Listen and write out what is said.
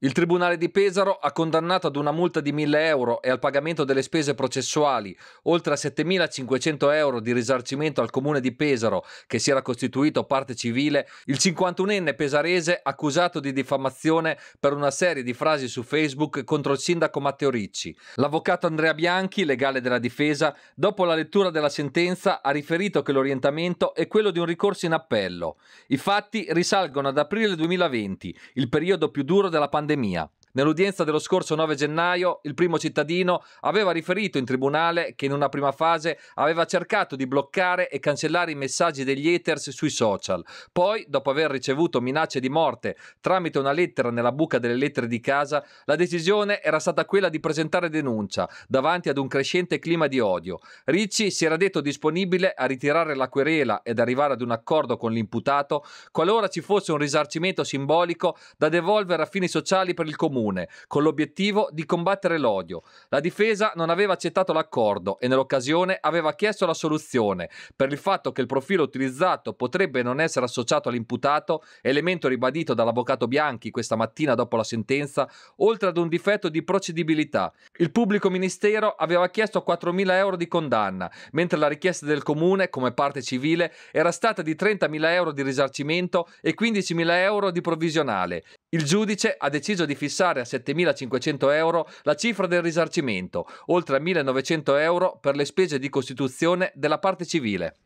Il Tribunale di Pesaro ha condannato ad una multa di 1.000 euro e al pagamento delle spese processuali, oltre a 7.500 euro di risarcimento al Comune di Pesaro, che si era costituito parte civile, il 51enne pesarese accusato di diffamazione per una serie di frasi su Facebook contro il sindaco Matteo Ricci. L'avvocato Andrea Bianchi, legale della difesa, dopo la lettura della sentenza ha riferito che l'orientamento è quello di un ricorso in appello. I fatti risalgono ad aprile 2020, il periodo più duro della pandemia pandemia. Nell'udienza dello scorso 9 gennaio, il primo cittadino aveva riferito in tribunale che in una prima fase aveva cercato di bloccare e cancellare i messaggi degli haters sui social. Poi, dopo aver ricevuto minacce di morte tramite una lettera nella buca delle lettere di casa, la decisione era stata quella di presentare denuncia davanti ad un crescente clima di odio. Ricci si era detto disponibile a ritirare la querela ed arrivare ad un accordo con l'imputato qualora ci fosse un risarcimento simbolico da devolvere a fini sociali per il comune comune, con l'obiettivo di combattere l'odio. La difesa non aveva accettato l'accordo e nell'occasione aveva chiesto la soluzione per il fatto che il profilo utilizzato potrebbe non essere associato all'imputato, elemento ribadito dall'avvocato Bianchi questa mattina dopo la sentenza, oltre ad un difetto di procedibilità. Il pubblico ministero aveva chiesto 4.000 euro di condanna, mentre la richiesta del comune, come parte civile, era stata di 30.000 euro di risarcimento e 15.000 euro di provvisionale. Il giudice ha deciso di fissare a 7.500 euro la cifra del risarcimento, oltre a 1.900 euro per le spese di costituzione della parte civile.